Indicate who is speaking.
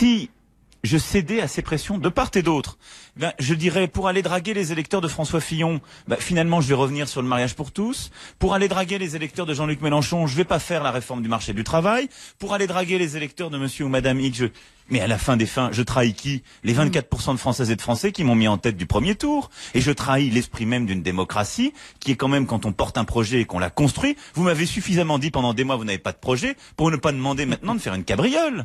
Speaker 1: si
Speaker 2: je cédais à ces pressions de part et d'autre. Ben, je dirais, pour aller draguer les électeurs de François Fillon, ben, finalement, je vais revenir sur le mariage pour tous. Pour aller draguer les électeurs de Jean-Luc Mélenchon, je vais pas faire la réforme du marché du travail. Pour aller draguer les électeurs de monsieur ou madame X, mais à la fin des fins, je trahis qui Les 24% hmm. de Françaises et de Français qui m'ont mis en tête du premier tour. Et je trahis l'esprit même d'une démocratie, qui est quand même quand on porte un projet et qu'on l'a construit. Vous m'avez suffisamment dit pendant des mois, vous n'avez pas de projet, pour ne pas demander maintenant de faire une cabriole.